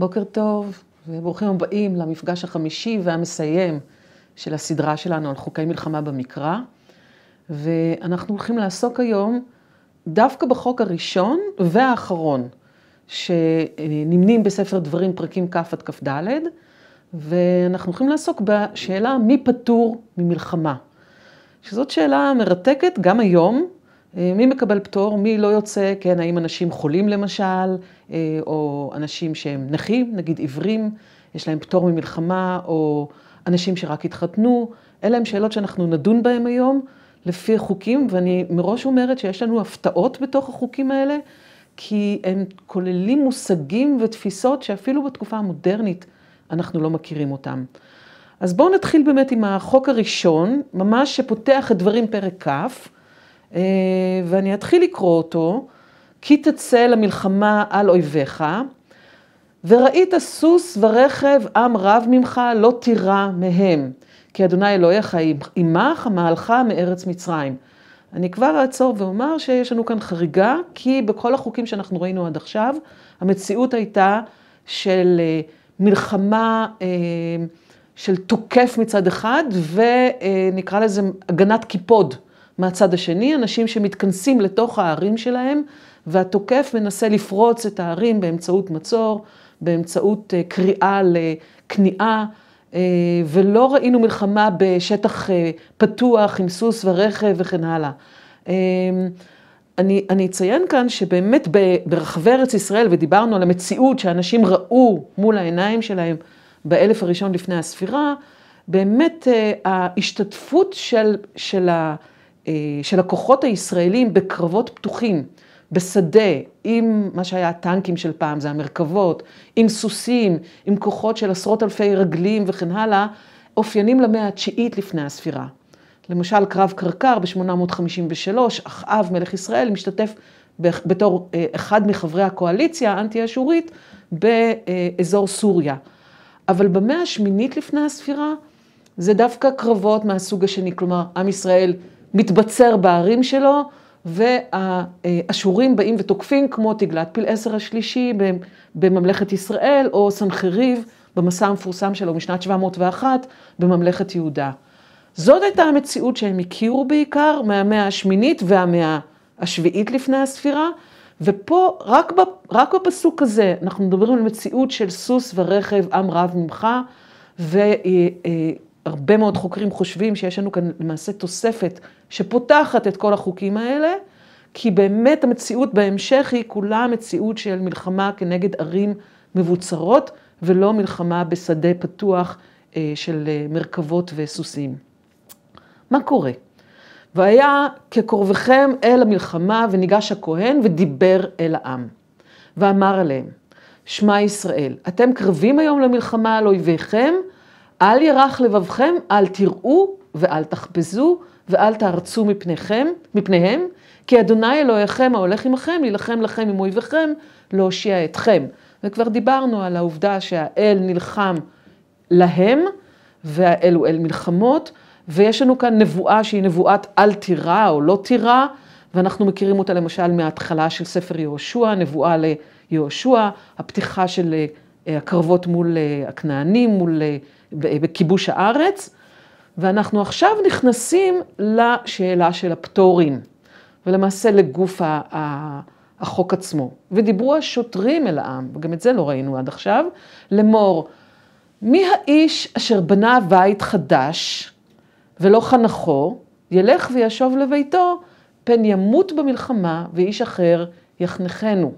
בוקר טוב וברוכים הבאים למפגש החמישי והמסיים של הסדרה שלנו על חוקי מלחמה במקרא. ואנחנו הולכים לעסוק היום דווקא בחוק הראשון והאחרון, שנמנים בספר דברים פרקים כ' עד כ"ד, ואנחנו הולכים לעסוק בשאלה מי פטור ממלחמה. שזאת שאלה מרתקת גם היום, אה, מי מקבל פטור, מי לא יוצא, כן, האם אנשים חולים למשל, אה, או אנשים שהם נכים, נגיד עיוורים, יש להם פטור ממלחמה, או אנשים שרק התחתנו, אלה הם שאלות שאנחנו נדון בהן היום לפי החוקים, ואני מראש אומרת שיש לנו הפתעות בתוך החוקים האלה, כי הם כוללים מושגים ותפיסות שאפילו בתקופה המודרנית אנחנו לא מכירים אותם. אז בואו נתחיל באמת עם החוק הראשון, ממש שפותח את דברים פרק כ'. אה, ואני אתחיל לקרוא אותו, כי תצא למלחמה על אויביך, וראית סוס ורכב עם רב ממך, לא תירא מהם, כי אדוני אלוהיך עמך מעלך מארץ מצרים. אני כבר אעצור ואומר שיש לנו כאן חריגה, כי בכל החוקים שאנחנו ראינו עד עכשיו, המציאות הייתה של אה, מלחמה אה, של תוקף מצד אחד, ונקרא לזה הגנת קיפוד. מהצד השני, אנשים שמתכנסים לתוך הערים שלהם, והתוקף מנסה לפרוץ את הערים באמצעות מצור, באמצעות אה, קריאה לכניעה, אה, ולא ראינו מלחמה בשטח אה, פתוח עם סוס ורכב וכן הלאה. אני, אני אציין כאן שבאמת ברחבי ארץ ישראל, ודיברנו על המציאות שאנשים ראו מול העיניים שלהם באלף הראשון לפני הספירה, באמת ההשתתפות של, של, ה, אה, של הכוחות הישראלים בקרבות פתוחים, בשדה, עם מה שהיה הטנקים של פעם, זה המרכבות, עם סוסים, עם כוחות של עשרות אלפי רגלים וכן הלאה, אופיינים למאה התשיעית לפני הספירה. למשל, קרב קרקר ב-853, אחאב, מלך ישראל, משתתף בתור אה, אחד מחברי הקואליציה האנטי-אשורית באזור סוריה. אבל במאה השמינית לפני הספירה, זה דווקא קרבות מהסוג השני, כלומר, עם ישראל מתבצר בערים שלו, והאשורים באים ותוקפים, כמו תגלת פיל עשר השלישי בממלכת ישראל, או סנחריב במסע המפורסם שלו משנת 701 בממלכת יהודה. זאת הייתה המציאות שהם הכירו בעיקר מהמאה השמינית והמאה השביעית לפני הספירה, ופה, רק, בפ... רק בפסוק הזה, אנחנו מדברים על מציאות של סוס ורכב, עם רב ממך, ו... אה, אה, הרבה מאוד חוקרים חושבים שיש לנו כאן למעשה תוספת שפותחת את כל החוקים האלה, כי באמת המציאות בהמשך היא כולה מציאות של מלחמה כנגד ערים מבוצרות, ולא מלחמה בשדה פתוח אה, של אה, מרכבות וסוסים. מה קורה? והיה כקרובכם אל המלחמה, וניגש הכהן ודיבר אל העם. ואמר עליהם, שמע ישראל, אתם קרבים היום למלחמה על אויביכם, אל ירח לבבכם, אל תראו ואל תחפזו ואל תארצו מפניכם, מפניהם, כי אדוני אלוהיכם ההולך עמכם, להילחם לכם עם אויביכם, להושיע אתכם. וכבר דיברנו על העובדה שהאל נלחם להם, והאל הוא אל מלחמות, ויש לנו כאן נבואה שהיא נבואת אל תירא או לא תירא, ואנחנו מכירים אותה למשל מההתחלה של ספר יהושע, נבואה ליהושע, הפתיחה של אה, הקרבות מול אה, הכנענים, מול... אה, בכיבוש הארץ, ואנחנו עכשיו נכנסים לשאלה של הפטורים, ולמעשה לגוף ה... ה החוק עצמו. ודיברו השוטרים אל העם, וגם את זה לא ראינו עד עכשיו, לאמור, מי האיש אשר בנה בית חדש ולא חנכו, ילך וישוב לביתו, פן ימות במלחמה ואיש אחר יחנכנו.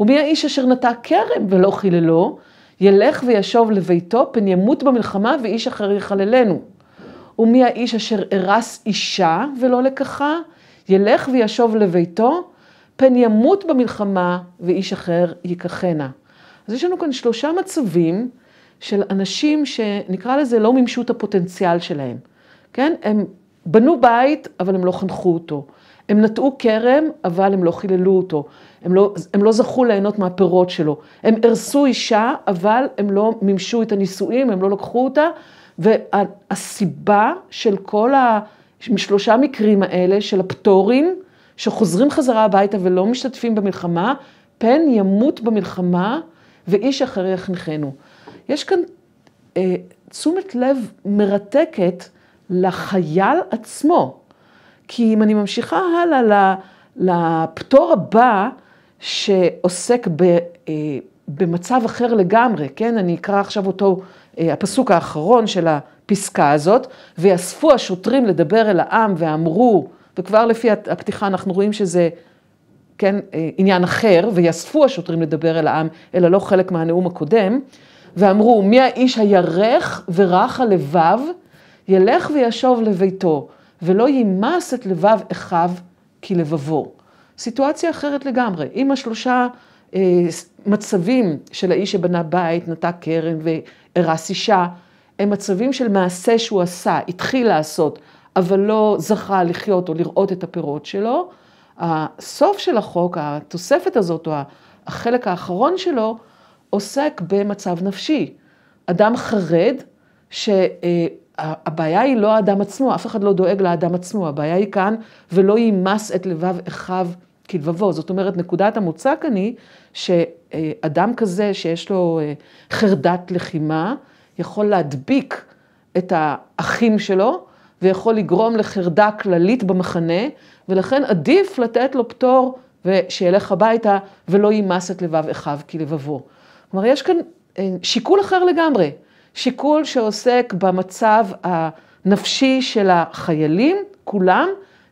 ומי האיש אשר נטע כרם ולא חיללו, ילך וישוב לביתו, פן ימות במלחמה ואיש אחר יחללנו. ומי האיש אשר ארס אישה ולא לקחה, ילך וישוב לביתו, פן ימות במלחמה ואיש אחר ייקחנה. אז יש לנו כאן שלושה מצבים של אנשים שנקרא לזה לא מימשו את הפוטנציאל שלהם. כן? הם בנו בית, אבל הם לא חנכו אותו. הם נטעו כרם, אבל הם לא חיללו אותו. הם לא, הם לא זכו ליהנות מהפירות שלו. הם הרסו אישה, אבל הם לא מימשו את הנישואים, הם לא לקחו אותה, והסיבה של כל השלושה מקרים האלה, של הפטורים, שחוזרים חזרה הביתה ולא משתתפים במלחמה, פן ימות במלחמה ואיש אחר יחנכנו. יש כאן אה, תשומת לב מרתקת לחייל עצמו, כי אם אני ממשיכה הלאה לפטור הבא, שעוסק ב, אה, במצב אחר לגמרי, כן? אני אקרא עכשיו אותו, אה, הפסוק האחרון של הפסקה הזאת, ויאספו השוטרים לדבר אל העם ואמרו, וכבר לפי הפתיחה אנחנו רואים שזה כן, אה, עניין אחר, ויאספו השוטרים לדבר אל העם, אלא לא חלק מהנאום הקודם, ואמרו, מי האיש הירך ורך הלבב, ילך וישוב לביתו, ולא יימס את לבב אחיו כי לבבו. סיטואציה אחרת לגמרי. אם השלושה אה, מצבים של האיש שבנה בית, נטע כרם והרס אישה, הם מצבים של מעשה שהוא עשה, התחיל לעשות, אבל לא זכה לחיות או לראות את הפירות שלו, הסוף של החוק, התוספת הזאת, או החלק האחרון שלו, עוסק במצב נפשי. אדם חרד, שהבעיה אה, היא לא האדם עצמו, אף אחד לא דואג לאדם עצמו, הבעיה היא כאן, ולא יימס את לבב אחיו כלבבו. זאת אומרת, נקודת המוצא כאן היא שאדם כזה שיש לו אה, חרדת לחימה, יכול להדביק את האחים שלו ויכול לגרום לחרדה כללית במחנה, ולכן עדיף לתת לו פטור ושילך הביתה ולא יימס את לבב אחיו כלבבו. כלומר, יש כאן אה, שיקול אחר לגמרי, שיקול שעוסק במצב הנפשי של החיילים כולם,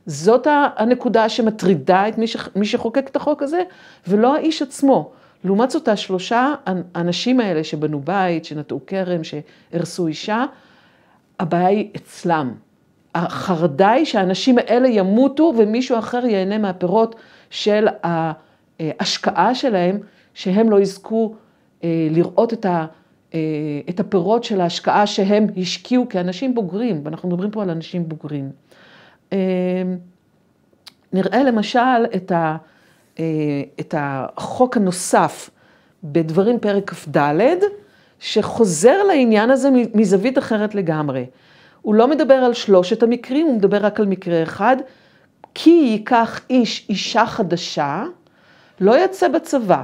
זאת הנקודה שמטרידה את מי, שחוקק את החוק הזה, ולא האיש עצמו. לעומת זאת, השלושה האנשים האלה שבנו בית, שנטעו כרם, שהרסו אישה, הבעיה היא אצלם. החרדה היא שהאנשים האלה ימותו ומישהו אחר ייהנה מהפירות של אה, ההשקעה שלהם, שהם לא יזכו אה, לראות את, ה, אה, את הפירות של ההשקעה שהם השקיעו כאנשים בוגרים, ואנחנו מדברים פה על אנשים בוגרים. אמ, נראה למשל את, ה, אה, את החוק הנוסף בדברים פרק כ"ד, שחוזר לעניין הזה מזווית אחרת לגמרי. הוא לא מדבר על שלושת המקרים, הוא מדבר רק על מקרה אחד. כי ייקח איש אישה חדשה, לא יצא בצבא,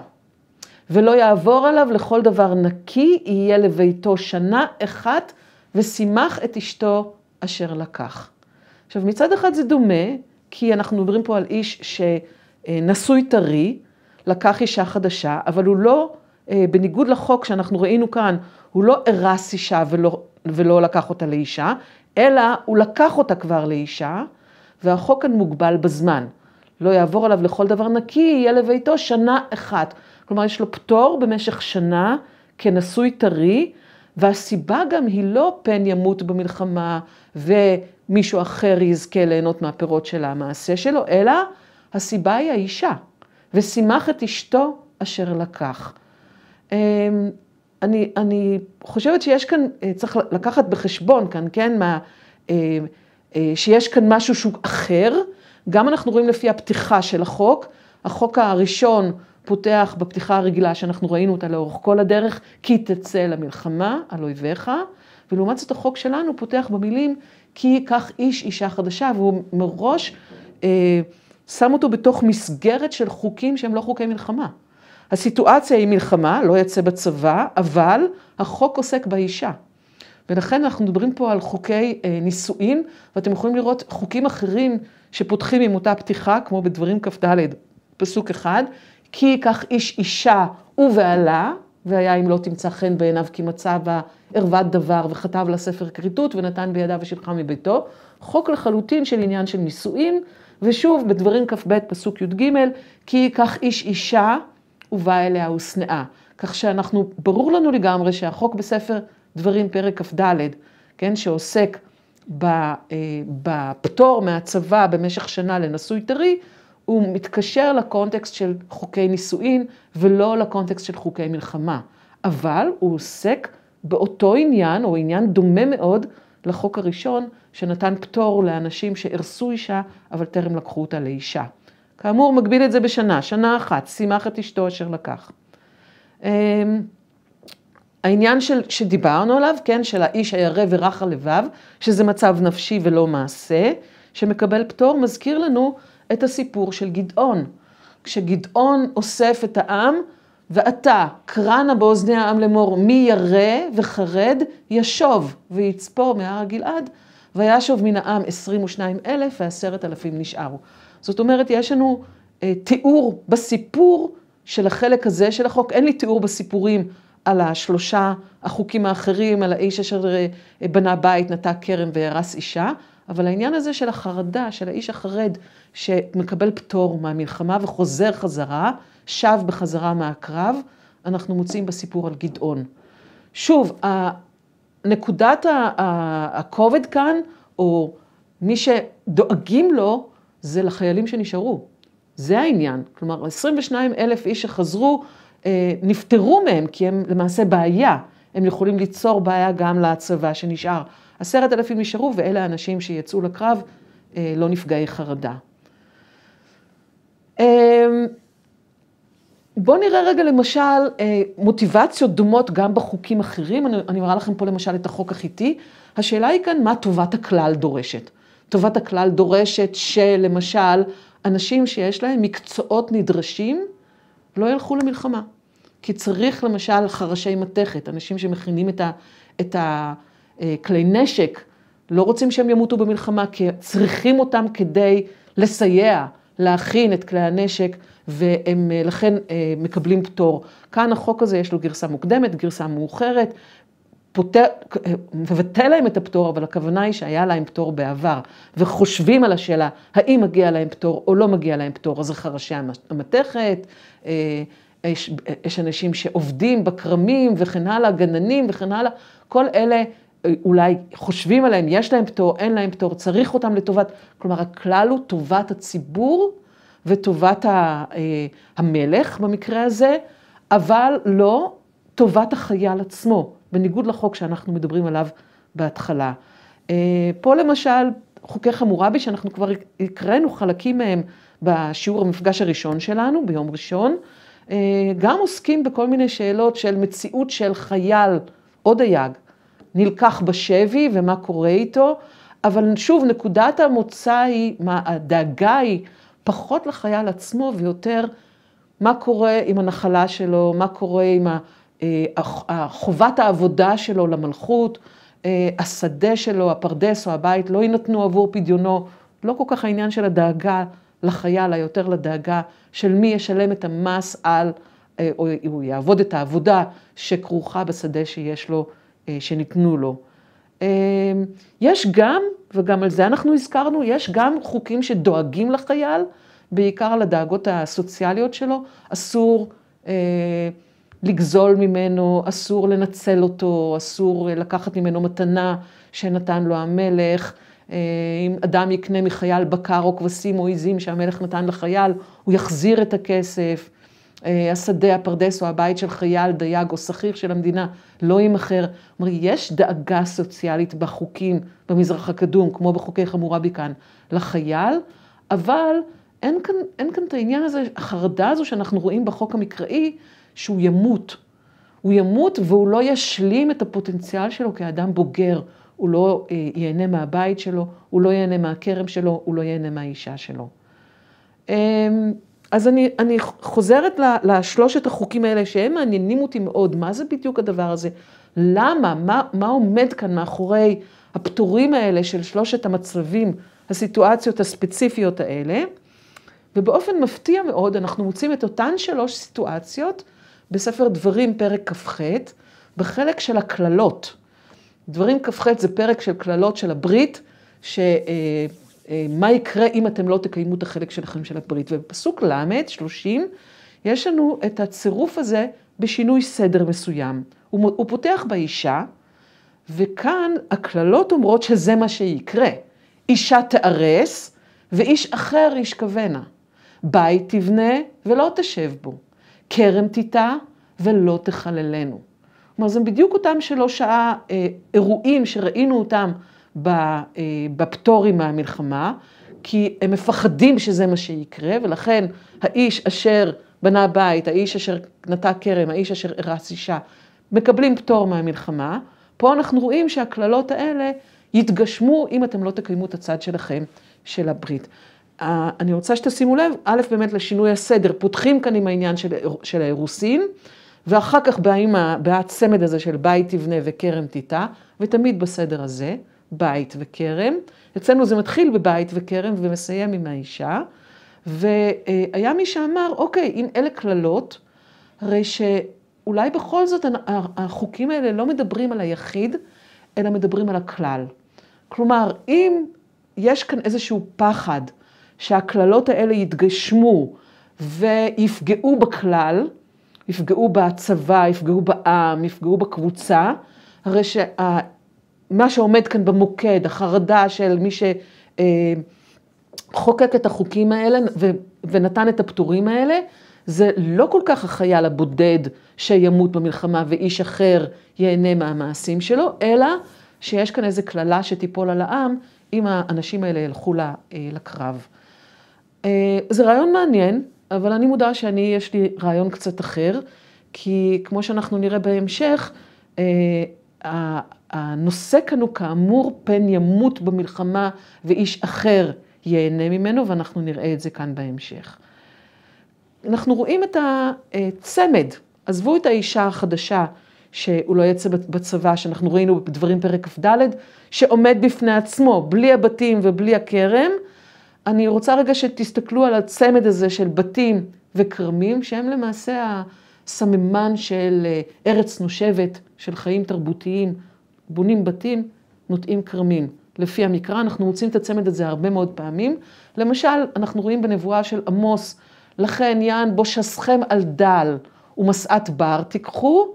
ולא יעבור עליו לכל דבר נקי, יהיה לביתו שנה אחת, ושימח את אשתו אשר לקח. עכשיו, מצד אחד זה דומה, כי אנחנו מדברים פה על איש שנשוי טרי, לקח אישה חדשה, אבל הוא לא, אה, בניגוד לחוק שאנחנו ראינו כאן, הוא לא הרס אישה ולא, ולא לקח אותה לאישה, אלא הוא לקח אותה כבר לאישה, והחוק כאן מוגבל בזמן. לא יעבור עליו לכל דבר נקי, יהיה לביתו שנה אחת. כלומר, יש לו פטור במשך שנה כנשוי טרי והסיבה גם היא לא פן ימות במלחמה ומישהו אחר יזכה ליהנות מהפירות של המעשה שלו, אלא הסיבה היא האישה. ושימח את אשתו אשר לקח. אמ, אני, אני חושבת שיש כאן, אה, צריך לקחת בחשבון כאן, כן, מה, אה, אה, שיש כאן משהו שהוא אחר. גם אנחנו רואים לפי הפתיחה של החוק, החוק הראשון פותח בפתיחה הרגילה שאנחנו ראינו אותה לאורך כל הדרך, כי תצא למלחמה על אויביך, ולעומת זאת החוק שלנו פותח במילים, כי ייקח איש אישה חדשה, והוא מראש אה, שם אותו בתוך מסגרת של חוקים שהם לא חוקי מלחמה. הסיטואציה היא מלחמה, לא יצא בצבא, אבל החוק עוסק באישה. ולכן אנחנו מדברים פה על חוקי אה, נישואין, ואתם יכולים לראות חוקים אחרים שפותחים עם אותה פתיחה, כמו בדברים כ"ד, פסוק אחד, כי ייקח איש אישה ובעלה, והיה אם לא תמצא חן בעיניו כי מצא בה ערוות דבר, וכתב לה ספר כריתות, ונתן בידיו ושלחה מביתו. חוק לחלוטין של עניין של נישואין, ושוב, בדברים כ"ב, פסוק י"ג, כי ייקח איש אישה ובא אליה ושנאה. כך שאנחנו, ברור לנו לגמרי שהחוק בספר דברים, פרק כ"ד, כן, שעוסק אה, בפטור מהצבא במשך שנה לנשוי טרי, הוא מתקשר לקונטקסט של חוקי נישואין ולא לקונטקסט של חוקי מלחמה. אבל הוא עוסק באותו עניין, או עניין דומה מאוד לחוק הראשון, שנתן פטור לאנשים שהרסו אישה, אבל טרם לקחו אותה לאישה. כאמור, מגביל את זה בשנה, שנה אחת, שימח את אשתו אשר לקח. אמ, העניין של, שדיברנו עליו, כן, של האיש הירא ורך הלבב, שזה מצב נפשי ולא מעשה, שמקבל פטור, מזכיר לנו את הסיפור של גדעון. כשגדעון אוסף את העם, ועתה קרנה באוזני העם לאמור, מי ירא וחרד ישוב ויצפור מהר הגלעד, וישוב מן העם עשרים ושניים אלף ועשרת אלפים נשארו. זאת אומרת, יש לנו אה, תיאור בסיפור של החלק הזה של החוק. אין לי תיאור בסיפורים על השלושה החוקים האחרים, על האיש אשר אה, בנה בית, נטע כרם והרס אישה. אבל העניין הזה של החרדה, של האיש החרד שמקבל פטור מהמלחמה וחוזר חזרה, שב בחזרה מהקרב, אנחנו מוצאים בסיפור על גדעון. שוב, נקודת הכובד כאן, או מי שדואגים לו, זה לחיילים שנשארו. זה העניין. כלומר, 22 אלף איש שחזרו, אה, נפטרו מהם, כי הם למעשה בעיה. הם יכולים ליצור בעיה גם לצבא שנשאר. עשרת אלפים נשארו, ואלה האנשים שיצאו לקרב, אה, לא נפגעי חרדה. אה, אמ, בואו נראה רגע למשל אה, מוטיבציות דומות גם בחוקים אחרים. אני, אני מראה לכם פה למשל את החוק החיטי, השאלה היא כאן, מה טובת הכלל דורשת? טובת הכלל דורשת שלמשל, אנשים שיש להם מקצועות נדרשים, לא ילכו למלחמה. כי צריך למשל חרשי מתכת, אנשים שמכינים את ה... את ה אה, כלי נשק, לא רוצים שהם ימותו במלחמה, כי צריכים אותם כדי לסייע, להכין את כלי הנשק, והם אה, לכן אה, מקבלים פטור. כאן החוק הזה יש לו גרסה מוקדמת, גרסה מאוחרת, מבטל להם את הפטור, אבל הכוונה היא שהיה להם פטור בעבר, וחושבים על השאלה האם מגיע להם פטור או לא מגיע להם פטור, אז איך ראשי המתכת, יש, יש אנשים שעובדים בכרמים וכן הלאה, גננים וכן הלאה, כל אלה אולי חושבים עליהם, יש להם פטור, אין להם פטור, צריך אותם לטובת, כלומר הכלל הוא טובת הציבור וטובת אה, המלך במקרה הזה, אבל לא טובת החייל עצמו, בניגוד לחוק שאנחנו מדברים עליו בהתחלה. אה, פה למשל חוקי חמורבי, שאנחנו כבר הקראנו חלקים מהם בשיעור המפגש הראשון שלנו, ביום ראשון, אה, גם עוסקים בכל מיני שאלות של מציאות של חייל או דייג נלקח בשבי ומה קורה איתו, אבל שוב, נקודת המוצא היא, מה, הדאגה היא פחות לחייל עצמו ויותר מה קורה עם הנחלה שלו, מה קורה עם אה, חובת העבודה שלו למלכות, אה, השדה שלו, הפרדס או הבית, לא יינתנו עבור פדיונו. לא כל כך העניין של הדאגה לחייל, היותר לדאגה של מי ישלם את המס על, אה, או הוא יעבוד את העבודה שכרוכה בשדה שיש לו. אה, שניתנו לו. אה, יש גם, וגם על זה אנחנו הזכרנו, יש גם חוקים שדואגים לחייל, בעיקר על הדאגות הסוציאליות שלו. אסור אה, לגזול ממנו, אסור לנצל אותו, אסור אה, לקחת ממנו מתנה שנתן לו המלך. אה, אם אדם יקנה מחייל בקר או כבשים או עיזים שהמלך נתן לחייל, הוא יחזיר את הכסף. אה, השדה, הפרדס או הבית של חייל, דייג או שכיר של המדינה לא יימכר. כלומר, יש דאגה סוציאלית בחוקים במזרח הקדום, כמו בחוקי חמורבי כאן, לחייל, אבל אין כאן, אין כאן את העניין הזה, החרדה הזו שאנחנו רואים בחוק המקראי, שהוא ימות. הוא ימות והוא לא ישלים את הפוטנציאל שלו כאדם בוגר. הוא לא אה, ייהנה מהבית שלו, הוא לא ייהנה מהכרם שלו, הוא לא ייהנה מהאישה שלו. אמ, אז אני, אני חוזרת לשלושת החוקים האלה שהם מעניינים אותי מאוד, מה זה בדיוק הדבר הזה? למה? מה, מה עומד כאן מאחורי הפטורים האלה של שלושת המצבים, הסיטואציות הספציפיות האלה? ובאופן מפתיע מאוד אנחנו מוצאים את אותן שלוש סיטואציות בספר דברים פרק כ"ח, בחלק של הקללות. דברים כ"ח זה פרק של קללות של הברית, ש... אה, אה, מה יקרה אם אתם לא תקיימו את החלק שלכם של הברית. ובפסוק ל', 30, יש לנו את הצירוף הזה בשינוי סדר מסוים. הוא, הוא פותח באישה, וכאן הקללות אומרות שזה מה שיקרה. אישה תארס, ואיש אחר ישכבנה. בית תבנה ולא תשב בו. כרם תיטע ולא תחללנו. כלומר, זה בדיוק אותם שלושה אה, אירועים שראינו אותם אה, בפטורים מהמלחמה, כי הם מפחדים שזה מה שיקרה, ולכן האיש אשר בנה בית, האיש אשר נטע כרם, האיש אשר הרס אישה, מקבלים פטור מהמלחמה. פה אנחנו רואים שהקללות האלה יתגשמו אם אתם לא תקיימו את הצד שלכם, של הברית. אה, אני רוצה שתשימו לב, א', באמת לשינוי הסדר, פותחים כאן עם העניין של, של האירוסין, ואחר כך באים, בעד צמד הזה של בית תבנה וכרם תיטע, ותמיד בסדר הזה. בית וכרם. אצלנו זה מתחיל בבית וכרם ומסיים עם האישה. והיה מי שאמר, אוקיי, אם אלה קללות, הרי שאולי בכל זאת החוקים האלה לא מדברים על היחיד, אלא מדברים על הכלל. כלומר, אם יש כאן איזשהו פחד שהקללות האלה יתגשמו ויפגעו בכלל, יפגעו בצבא, יפגעו בעם, יפגעו בקבוצה, הרי שה... מה שעומד כאן במוקד, החרדה של מי שחוקק אה, את החוקים האלה ונתן את הפטורים האלה, זה לא כל כך החייל הבודד שימות במלחמה ואיש אחר ייהנה מהמעשים שלו, אלא שיש כאן איזו קללה שתיפול על העם אם האנשים האלה ילכו אה, לקרב. אה, זה רעיון מעניין, אבל אני מודה שאני, יש לי רעיון קצת אחר, כי כמו שאנחנו נראה בהמשך, הנושא כאן הוא כאמור פן ימות במלחמה ואיש אחר ייהנה ממנו, ואנחנו נראה את זה כאן בהמשך. אנחנו רואים את הצמד, עזבו את האישה החדשה שהוא לא יצא בצבא, שאנחנו ראינו בדברים פרק כ"ד, שעומד בפני עצמו, בלי הבתים ובלי הכרם. אני רוצה רגע שתסתכלו על הצמד הזה של בתים וכרמים, שהם למעשה סממן של אה, ארץ נושבת, של חיים תרבותיים, בונים בתים, נוטעים כרמים. לפי המקרא, אנחנו מוצאים את הצמד הזה הרבה מאוד פעמים. למשל, אנחנו רואים בנבואה של עמוס, לכן יען בושסכם על דל ומסעת בר תיקחו,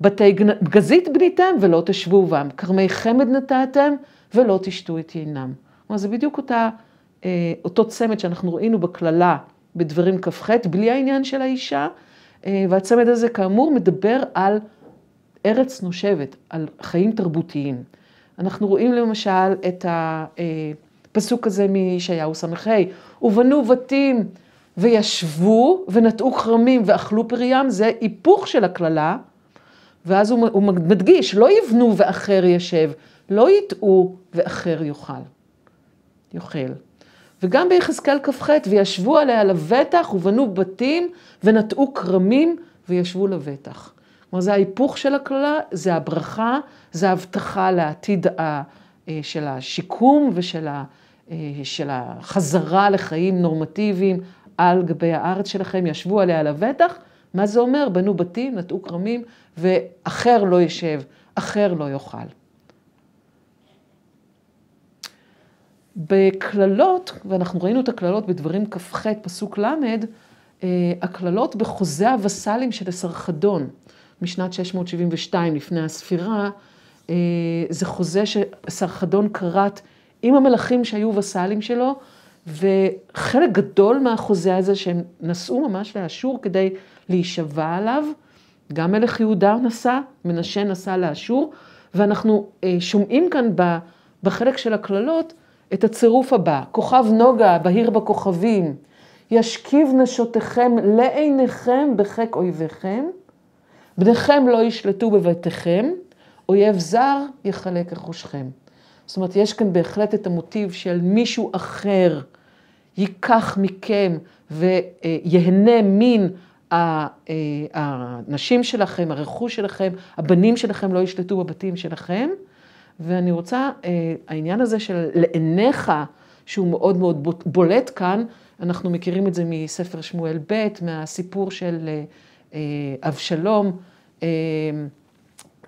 בתי גזית בניתם ולא תשבו בם, כרמי חמד נטעתם ולא תשתו את יינם. כלומר, זה בדיוק אותה, אה, אותו צמד שאנחנו ראינו בקללה בדברים כ"ח, בלי העניין של האישה, אה, והצמד הזה כאמור מדבר על ארץ נושבת, על חיים תרבותיים. אנחנו רואים למשל את הפסוק אה, הזה מישעיהו ס"ה, ובנו בתים וישבו ונטעו כרמים ואכלו פריים, זה היפוך של הקללה, ואז הוא, הוא מדגיש, לא יבנו ואחר ישב, לא יטעו ואחר יאכל. יאכל. וגם ביחזקאל כ"ח, וישבו עליה לבטח, ובנו בתים, ונטעו כרמים, וישבו לבטח. כלומר, זה ההיפוך של הקללה, זה הברכה, זה ההבטחה לעתיד ה, אה, של השיקום ושל ה, אה, של החזרה לחיים נורמטיביים על גבי הארץ שלכם, ישבו עליה לבטח. מה זה אומר? בנו בתים, נטעו כרמים, ואחר לא ישב, אחר לא יאכל. בקללות, ואנחנו ראינו את הקללות בדברים כ"ח, פסוק ל', אה, הקללות בחוזה הווסלים של הסרחדון, משנת 672 לפני הספירה, אה, זה חוזה שסרחדון כרת עם המלכים שהיו וסלים שלו, וחלק גדול מהחוזה הזה שהם נסעו ממש לאשור כדי להישבע עליו, גם מלך יהודה נסע, מנשה נסע לאשור, ואנחנו אה, שומעים כאן בחלק של הקללות, את הצירוף הבא, כוכב נוגה, בהיר בכוכבים, ישכיב נשותיכם לעיניכם בחיק אויביכם, בניכם לא ישלטו בבתיכם, אויב זר יחלק רכושכם. זאת אומרת, יש כאן בהחלט את המוטיב של מישהו אחר ייקח מכם ויהנה מן אה, הנשים שלכם, הרכוש שלכם, הבנים שלכם לא ישלטו בבתים שלכם. ואני רוצה, אה, העניין הזה של לעיניך, שהוא מאוד מאוד בולט כאן, אנחנו מכירים את זה מספר שמואל ב', מהסיפור של אה, אה, אבשלום.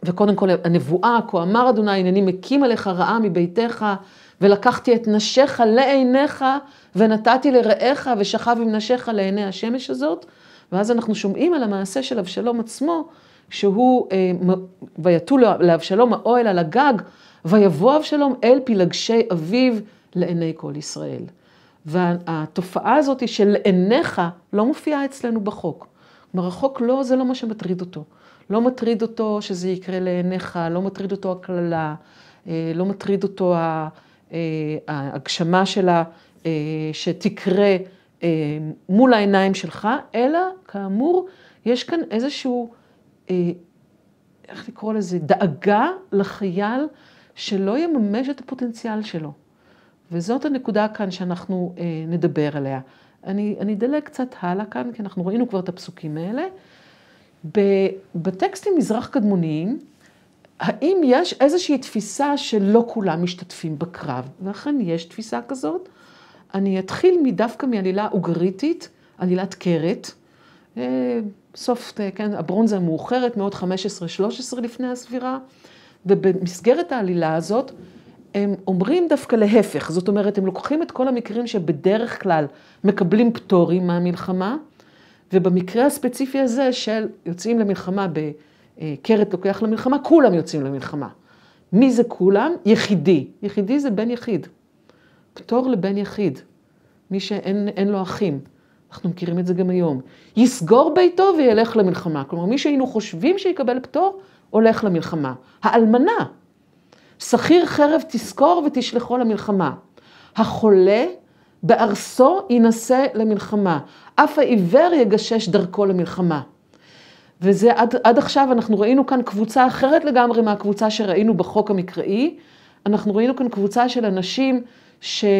וקודם כל הנבואה, כה אמר אדוני, הנני מקים עליך רעה מביתך, ולקחתי את נשיך לעיניך, ונתתי לרעיך, ושכב עם נשיך לעיני השמש הזאת. ואז אנחנו שומעים על המעשה של אבשלום עצמו, שהוא, אה, ויתו לאבשלום האוהל על הגג, ויבוא אבשלום אל פלגשי אביו לעיני כל ישראל. והתופעה הזאת של עיניך לא מופיעה אצלנו בחוק. כלומר, החוק לא, זה לא מה שמטריד אותו. לא מטריד אותו שזה יקרה לעיניך, לא מטריד אותו הקללה, אה, לא מטריד אותו אה, ההגשמה שלה אה, שתקרה מול העיניים שלך, אלא כאמור, יש כאן איזשהו אה, איך לקרוא לזה, דאגה לחייל שלא יממש את הפוטנציאל שלו. וזאת הנקודה כאן שאנחנו אה, נדבר עליה. אני, אני אדלג קצת הלאה כאן, כי אנחנו ראינו כבר את הפסוקים האלה. בטקסטים מזרח קדמוניים, האם יש איזושהי תפיסה שלא כולם משתתפים בקרב? ואכן יש תפיסה כזאת. אני אתחיל דווקא מעלילה אוגריטית, עלילת קרת. אה, סוף, אה, כן, הברונזה המאוחרת, מאוד 15-13 לפני הספירה, ובמסגרת העלילה הזאת, הם אומרים דווקא להפך, זאת אומרת, הם לוקחים את כל המקרים שבדרך כלל מקבלים פטורים מהמלחמה, ובמקרה הספציפי הזה של יוצאים למלחמה, בקרת אה, לוקח למלחמה, כולם יוצאים למלחמה. מי זה כולם? יחידי. יחידי זה בן יחיד. פטור לבן יחיד, מי שאין לו אחים. אנחנו מכירים את זה גם היום. יסגור ביתו וילך למלחמה. כלומר, מי שהיינו חושבים שיקבל פטור, הולך למלחמה. האלמנה, שכיר חרב תסקור ותשלחו למלחמה. החולה בארסו יינשא למלחמה. אף העיוור יגשש דרכו למלחמה. וזה עד, עד עכשיו, אנחנו ראינו כאן קבוצה אחרת לגמרי מהקבוצה שראינו בחוק המקראי. אנחנו ראינו כאן קבוצה של אנשים שיש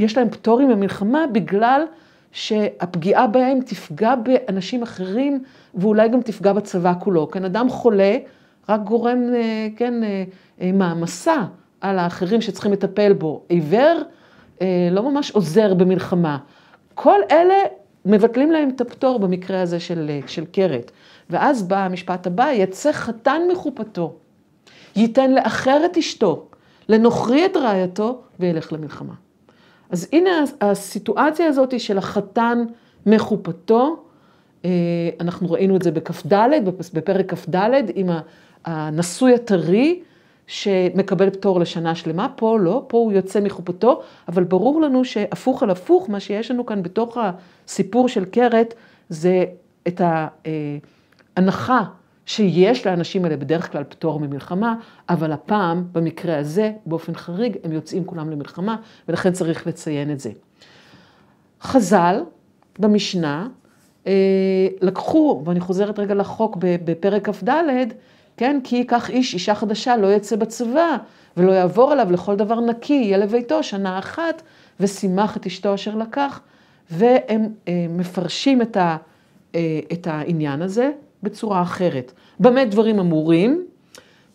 אה, להם פטורים ממלחמה בגלל שהפגיעה בהם תפגע באנשים אחרים ואולי גם תפגע בצבא כולו. כן, אדם חולה רק גורם, אה, כן, אה, אה, מעמסה על האחרים שצריכים לטפל בו. עיוור לא ממש עוזר במלחמה. כל אלה מבטלים להם את הפטור במקרה הזה של, של קרת. ואז בא המשפט הבא, יצא חתן מחופתו, ייתן לאחר את אשתו, לנוכרי את רעייתו, וילך למלחמה. אז הנה הסיטואציה הזאת של החתן מחופתו, אה, אנחנו ראינו את זה בכ"ד, בפרק כ"ד, עם הנשוי הטרי, שמקבל פטור לשנה שלמה, פה לא, פה הוא יוצא מחופתו, אבל ברור לנו שהפוך על הפוך, מה שיש לנו כאן בתוך הסיפור של קרת, זה את ההנחה אה, שיש לאנשים האלה בדרך כלל פטור ממלחמה, אבל הפעם, במקרה הזה, באופן חריג, הם יוצאים כולם למלחמה, ולכן צריך לציין את זה. חז"ל, במשנה, אה, לקחו, ואני חוזרת רגע לחוק בפרק כ"ד, כן, כי ייקח איש, אישה חדשה, לא יצא בצבא, ולא יעבור עליו לכל דבר נקי, יהיה לביתו שנה אחת, ושימח את אשתו אשר לקח, והם אה, מפרשים את, אה, את העניין הזה. בצורה אחרת. במה דברים אמורים?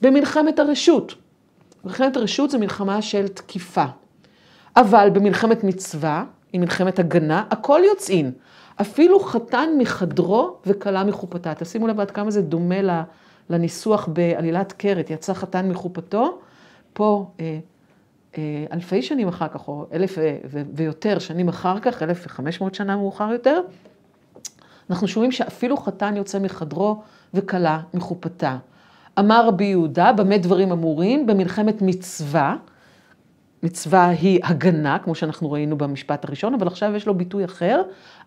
במלחמת הרשות. מלחמת הרשות זה מלחמה של תקיפה. אבל במלחמת מצווה, עם מלחמת הגנה, הכל יוצאין. אפילו חתן מחדרו וכלה מחופתה. תשימו לב עד כמה זה דומה לניסוח בעלילת קרת, יצא חתן מחופתו, פה אה, אה, אלפי שנים אחר כך, או אלף אה, ויותר שנים אחר כך, אלף וחמש מאות שנה מאוחר יותר, אנחנו שומעים שאפילו חתן יוצא מחדרו וכלה מחופתה. אמר רבי יהודה, במה דברים אמורים? במלחמת מצווה. מצווה היא הגנה, כמו שאנחנו ראינו במשפט הראשון, אבל עכשיו יש לו ביטוי אחר.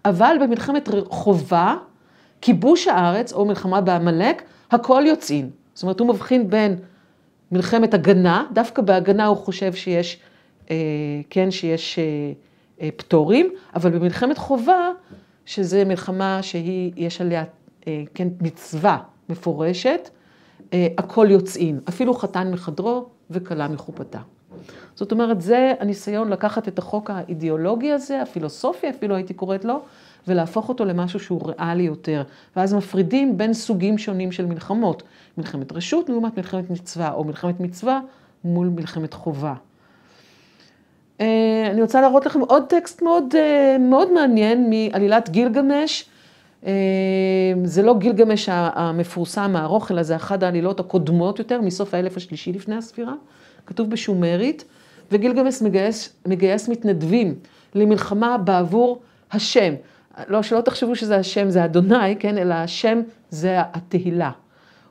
אבל במלחמת חובה, כיבוש הארץ או מלחמה בעמלק, הכל יוצאים. זאת אומרת, הוא מבחין בין מלחמת הגנה, דווקא בהגנה הוא חושב שיש, אה, כן, שיש אה, אה, פטורים, אבל במלחמת חובה שזו מלחמה שהיא, יש עליה, אה, כן, מצווה מפורשת, אה, הכל יוצאים, אפילו חתן מחדרו וכלה מחופתה. זאת אומרת, זה הניסיון לקחת את החוק האידיאולוגי הזה, הפילוסופי אפילו הייתי קוראת לו, ולהפוך אותו למשהו שהוא ריאלי יותר. ואז מפרידים בין סוגים שונים של מלחמות. מלחמת רשות לעומת מלחמת מצווה, או מלחמת מצווה מול מלחמת חובה. אה, אני רוצה להראות לכם עוד טקסט מאוד, אה, מאוד מעניין מעלילת גילגמש. אה, זה לא גילגמש המפורסם, הארוך, אלא זה אחת העלילות הקודמות יותר, מסוף האלף השלישי לפני הספירה, כתוב בשומרית, וגילגמש מגייס, מגייס מתנדבים למלחמה בעבור השם. לא, שלא תחשבו שזה השם, זה אדוני, כן, אלא השם זה התהילה.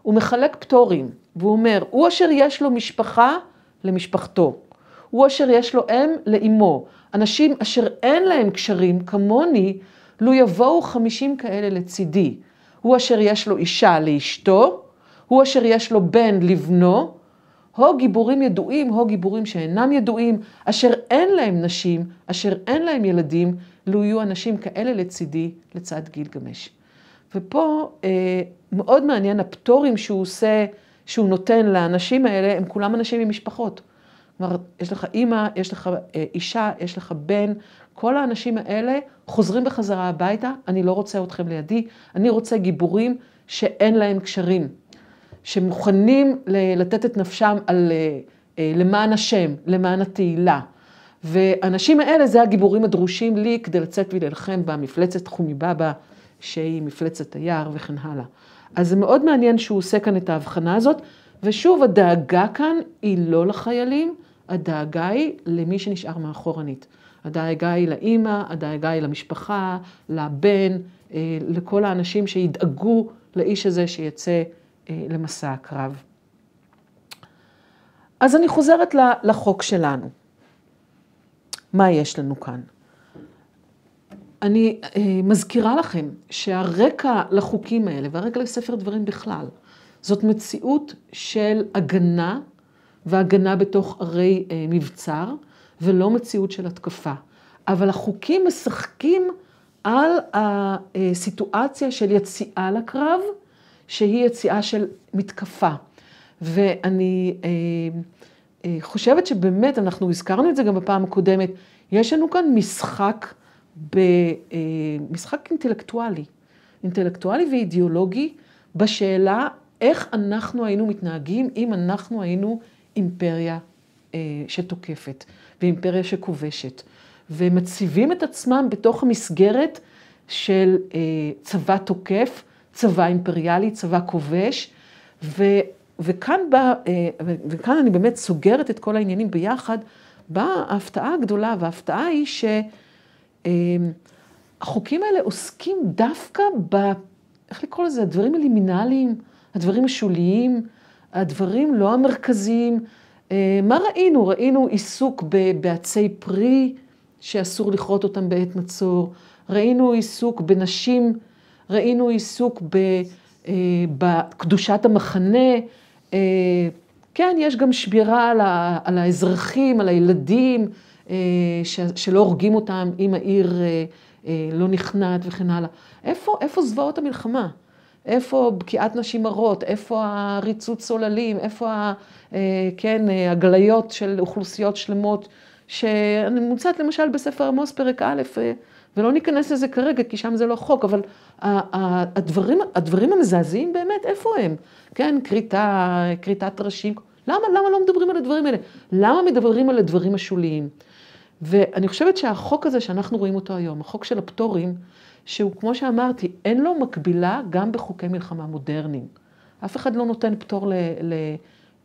הוא מחלק פטורים, והוא אומר, הוא אשר יש לו משפחה למשפחתו. הוא אשר יש לו אם לאמו. אנשים אשר אין להם קשרים, כמוני, לו יבואו חמישים כאלה לצידי. הוא אשר יש לו אישה לאשתו, הוא אשר יש לו בן לבנו, הו גיבורים ידועים, הו גיבורים שאינם ידועים, אשר אין להם נשים, אשר אין להם ילדים, לו יהיו אנשים כאלה לצידי, לצד גילגמש. ופה אה, מאוד מעניין הפטורים שהוא עושה, שהוא נותן לאנשים האלה, הם כולם אנשים עם משפחות. כלומר, יש לך אימא, יש לך אה, אישה, יש לך בן, כל האנשים האלה חוזרים בחזרה הביתה, אני לא רוצה אתכם לידי, אני רוצה גיבורים שאין להם קשרים, שמוכנים לתת את נפשם על, אה, אה, למען השם, למען התהילה. והאנשים האלה זה הגיבורים הדרושים לי כדי לצאת ולהילחם במפלצת חומי בבא, שהיא מפלצת היער וכן הלאה. אז זה מאוד מעניין שהוא עושה כאן את ההבחנה הזאת, ושוב, הדאגה כאן היא לא לחיילים, הדאגה היא למי שנשאר מאחורנית. הדאגה היא לאימא, הדאגה היא למשפחה, לבן, אה, לכל האנשים שידאגו לאיש הזה שיצא אה, למסע הקרב. אז אני חוזרת לחוק שלנו. מה יש לנו כאן? אני אה, מזכירה לכם שהרקע לחוקים האלה והרקע לספר דברים בכלל, זאת מציאות של הגנה והגנה בתוך ערי אה, מבצר, ולא מציאות של התקפה. אבל החוקים משחקים על הסיטואציה של יציאה לקרב, שהיא יציאה של מתקפה. ואני אה, אה, חושבת שבאמת, אנחנו הזכרנו את זה גם בפעם הקודמת, יש לנו כאן משחק, ב, משחק אינטלקטואלי, אינטלקטואלי ואידיאולוגי, בשאלה איך אנחנו היינו מתנהגים אם אנחנו היינו אימפריה אה, שתוקפת ואימפריה שכובשת, ומציבים את עצמם בתוך המסגרת של אה, צבא תוקף, צבא אימפריאלי, צבא כובש, ו, וכאן, בא, אה, וכאן אני באמת סוגרת את כל העניינים ביחד, באה ההפתעה הגדולה, וההפתעה היא ש... החוקים האלה עוסקים דווקא ב... איך לקרוא לזה? הדברים הלימינליים, הדברים השוליים, הדברים לא המרכזיים. אה, מה ראינו? ראינו עיסוק בעצי פרי שאסור לכרות אותם בעת מצור, ראינו עיסוק בנשים, ראינו עיסוק ב, אה, בקדושת המחנה, אה, כן, יש גם שבירה על, על האזרחים, על הילדים, שלא הורגים אותם אם העיר לא נכנעת וכן הלאה. איפה, איפה זוועות המלחמה? איפה בקיעת נשים הרות, איפה הריצוץ סוללים, איפה, ה, אה, כן, אה, הגליות של אוכלוסיות שלמות, שאני מוצאת למשל בספר עמוס פרק א', אה, ולא ניכנס לזה כרגע, כי שם זה לא חוק, אבל הדברים, הדברים המזעזעים באמת, איפה הם? כן, כריתה, כריתת ראשים, למה, למה לא מדברים על הדברים האלה? למה מדברים על הדברים השוליים? ואני חושבת שהחוק הזה שאנחנו רואים אותו היום, החוק של הפטורים, שהוא כמו שאמרתי, אין לו מקבילה גם בחוקי מלחמה מודרניים. אף אחד לא נותן פטור ל, ל,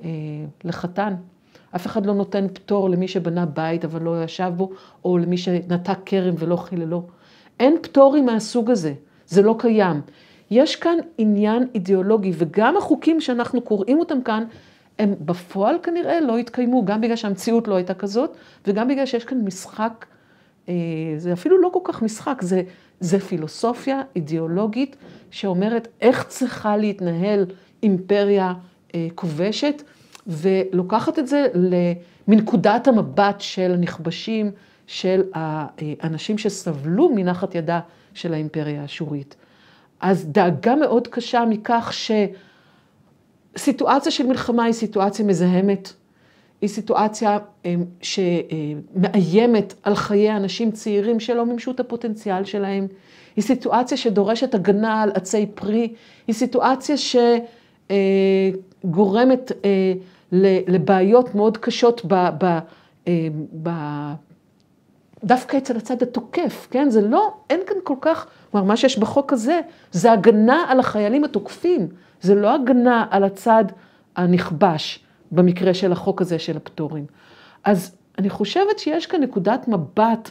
אה, לחתן, אף אחד לא נותן פטור למי שבנה בית אבל לא ישב בו, או למי שנטע כרם ולא חיללו. אין פטורים מהסוג הזה, זה לא קיים. יש כאן עניין אידיאולוגי, וגם החוקים שאנחנו קוראים אותם כאן, הם בפועל כנראה לא התקיימו, גם בגלל שהמציאות לא הייתה כזאת, וגם בגלל שיש כאן משחק, אה, זה אפילו לא כל כך משחק, זה, זה פילוסופיה אידיאולוגית שאומרת איך צריכה להתנהל אימפריה אה, כובשת, ולוקחת את זה מנקודת המבט של הנכבשים, של האנשים שסבלו מנחת ידה של האימפריה האשורית. אז דאגה מאוד קשה מכך ש... סיטואציה של מלחמה היא סיטואציה מזהמת, היא סיטואציה אמ, שמאיימת על חיי אנשים צעירים שלא מימשו את הפוטנציאל שלהם, היא סיטואציה שדורשת הגנה על עצי פרי, היא סיטואציה שגורמת אה, אה, לבעיות מאוד קשות ב... ב, אה, ב דווקא אצל הצד התוקף, כן? זה לא, אין כאן כל כך כלומר, מה שיש בחוק הזה, זה הגנה על החיילים התוקפים, זה לא הגנה על הצד הנכבש, במקרה של החוק הזה של הפטורים. אז אני חושבת שיש כאן נקודת מבט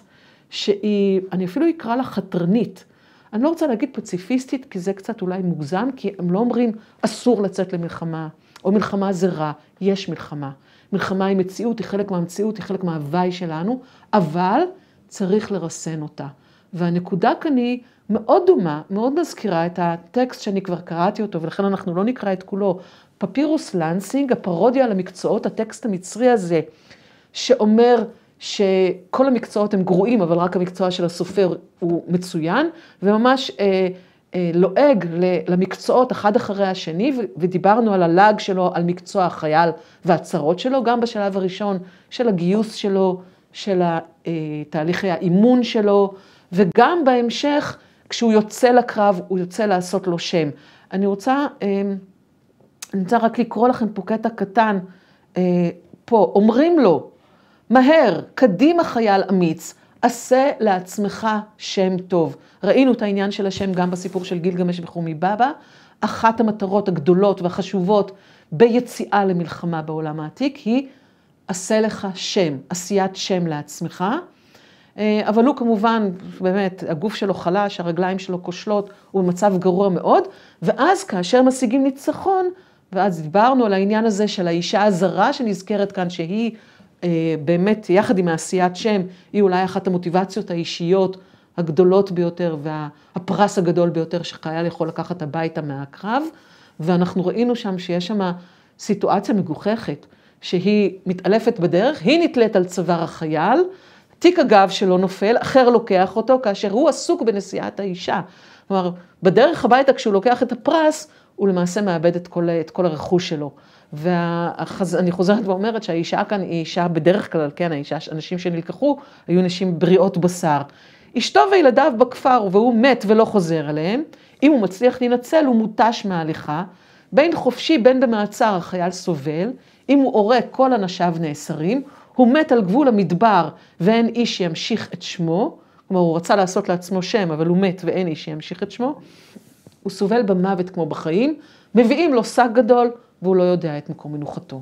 שהיא, אני אפילו אקרא לה חתרנית. אני לא רוצה להגיד פציפיסטית, כי זה קצת אולי מוגזם, כי הם לא אומרים אסור לצאת למלחמה, או מלחמה זה רע, יש מלחמה. מלחמה היא מציאות, היא חלק מהמציאות, היא חלק מההוואי שלנו, אבל צריך לרסן אותה. והנקודה כאן היא מאוד דומה, מאוד מזכירה את הטקסט שאני כבר קראתי אותו, ולכן אנחנו לא נקרא את כולו, פפירוס לנסינג, הפרודיה על המקצועות, הטקסט המצרי הזה, שאומר שכל המקצועות הם גרועים, אבל רק המקצוע של הסופר הוא מצוין, וממש אה, אה, לועג למקצועות אחד אחרי השני, ודיברנו על הלעג שלו, על מקצוע החייל והצרות שלו, גם בשלב הראשון של הגיוס שלו, של אה, תהליכי האימון שלו, וגם בהמשך כשהוא יוצא לקרב, הוא יוצא לעשות לו שם. אני רוצה, אמ, אני רוצה רק לקרוא לכם פה קטע קטן, אה, פה, אומרים לו, מהר, קדימה חייל אמיץ, עשה לעצמך שם טוב. ראינו את העניין של השם גם בסיפור של גילגמש וחומי בבא. אחת המטרות הגדולות והחשובות ביציאה למלחמה בעולם העתיק היא עשה לך שם, עשיית שם לעצמך. אה, אבל הוא כמובן, באמת, הגוף שלו חלש, הרגליים שלו כושלות, הוא במצב גרוע מאוד, ואז כאשר משיגים ניצחון, ואז דיברנו על העניין הזה של האישה הזרה שנזכרת כאן, שהיא אה, באמת, יחד עם העשיית שם, היא אולי אחת המוטיבציות האישיות הגדולות ביותר והפרס הגדול ביותר שחייל יכול לקחת הביתה מהקרב. ואנחנו ראינו שם שיש שם סיטואציה מגוחכת, שהיא מתעלפת בדרך, היא נתלית על צוואר החייל, תיק הגב שלו נופל, אחר לוקח אותו, כאשר הוא עסוק בנסיעת האישה. כלומר, בדרך הביתה כשהוא לוקח את הפרס, הוא למעשה מאבד את כל, את כל הרכוש שלו. ואני חוזרת ואומרת שהאישה כאן היא אישה, בדרך כלל, כן, האישה, הנשים שנלקחו, היו נשים בריאות בשר. אשתו וילדיו בכפר, והוא מת ולא חוזר אליהם. אם הוא מצליח להינצל, הוא מותש מההליכה. בין חופשי, בין במעצר, החייל סובל. אם הוא עורק, כל אנשיו נאסרים. הוא מת על גבול המדבר ואין איש שימשיך את שמו, כלומר הוא רצה לעשות לעצמו שם, אבל הוא מת ואין איש שימשיך את שמו, הוא סובל במוות כמו בחיים, מביאים לו שק גדול והוא לא יודע את מקום מנוחתו.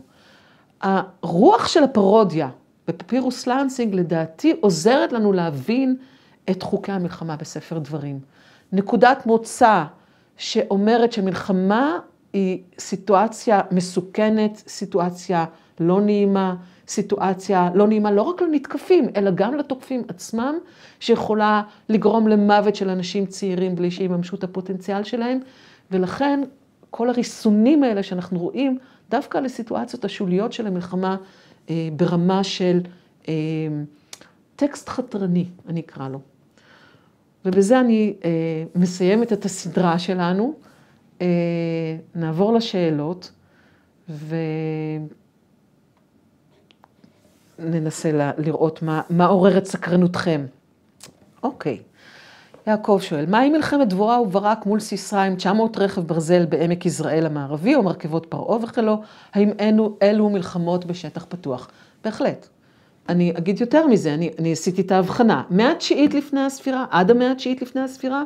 הרוח של הפרודיה בפפירוס לנסינג לדעתי עוזרת לנו להבין את חוקי המלחמה בספר דברים. נקודת מוצא שאומרת שמלחמה היא סיטואציה מסוכנת, סיטואציה לא נעימה, סיטואציה לא נעימה, לא רק לנתקפים, אלא גם לתוקפים עצמם, שיכולה לגרום למוות של אנשים צעירים בלי שיממשו את הפוטנציאל שלהם. ולכן, כל הריסונים האלה שאנחנו רואים, דווקא לסיטואציות השוליות של המלחמה, אה, ברמה של אה, טקסט חתרני, אני אקרא לו. ובזה אני אה, מסיימת את הסדרה שלנו. אה, נעבור לשאלות, ו... ננסה לראות מה, מה עורר את סקרנותכם. אוקיי. יעקב שואל, מה עם מלחמת דבורה וברק מול סיסרא עם 900 רכב ברזל בעמק יזרעאל המערבי או מרכבות פרעה וכלו? האם אינו, אלו מלחמות בשטח פתוח? בהחלט. אני אגיד יותר מזה, אני, אני עשיתי את ההבחנה. מאה התשיעית לפני הספירה, עד המאה התשיעית לפני הספירה,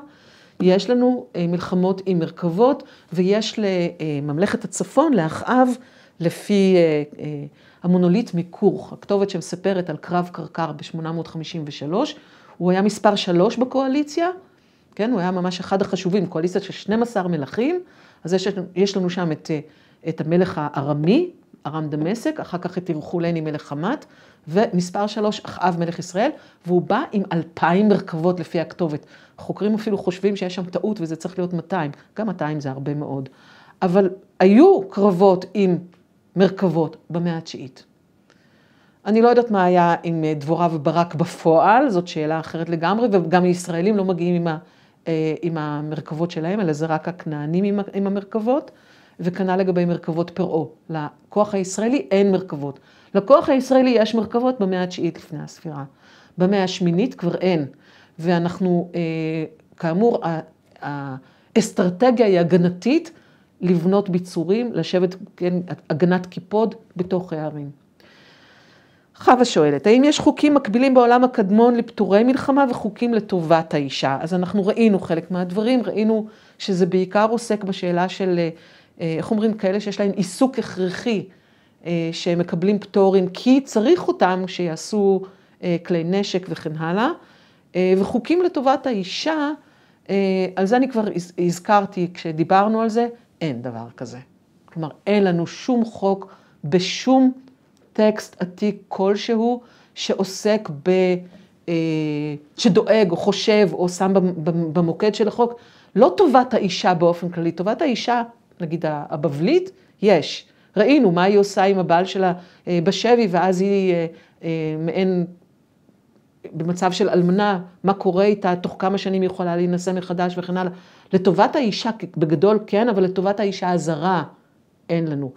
יש לנו אה, מלחמות עם מרכבות, ויש לממלכת אה, הצפון, לאחאב, לפי אה, אה, המונוליט מכוך, הכתובת שמספרת על קרב קרקר ב-853, הוא היה מספר שלוש בקואליציה, כן, הוא היה ממש אחד החשובים, קואליציה של 12 מלכים, אז יש, יש לנו שם את, את המלך הארמי, ארם דמשק, אחר כך את ירחולני מלך חמת, ומספר שלוש, אחאב מלך ישראל, והוא בא עם אלפיים מרכבות לפי הכתובת. חוקרים אפילו חושבים שיש שם טעות וזה צריך להיות 200, גם 200 זה הרבה מאוד. אבל היו קרבות עם מרכבות במאה התשיעית. אני לא יודעת מה היה עם אה, דבורה וברק בפועל, זאת שאלה אחרת לגמרי, וגם ישראלים לא מגיעים עם, ה, אה, עם המרכבות שלהם, אלא זה רק הכנענים עם, עם המרכבות, וכנ"ל לגבי מרכבות פרעה. לכוח הישראלי אין מרכבות. לכוח הישראלי יש מרכבות במאה התשיעית לפני הספירה. במאה השמינית כבר אין, ואנחנו, אה, כאמור, האסטרטגיה היא הגנתית. לבנות ביצורים, לשבת, כן, הגנת קיפוד בתוך הערים. חווה שואלת, האם יש חוקים מקבילים בעולם הקדמון לפטורי מלחמה וחוקים לטובת האישה? אז אנחנו ראינו חלק מהדברים, ראינו שזה בעיקר עוסק בשאלה של, אה, אה, איך אומרים, כאלה שיש להם עיסוק הכרחי, אה, שהם מקבלים פטורים כי צריך אותם שיעשו כלי נשק וכן הלאה, וחוקים לטובת האישה, על זה אני כבר הזכרתי כשדיברנו על זה, אין דבר כזה. כלומר, אין לנו שום חוק בשום טקסט עתיק כלשהו שעוסק ב... אה, שדואג או חושב או שם במוקד של החוק, לא טובת האישה באופן כללי, טובת האישה, נגיד הבבלית, יש. ראינו מה היא עושה עם הבעל שלה אה, בשבי, ואז היא אה, מעין במצב של אלמנה, מה קורה איתה, תוך כמה שנים היא יכולה להינשא מחדש וכן הלאה. לטובת האישה, בגדול כן, אבל לטובת האישה הזרה אין לנו.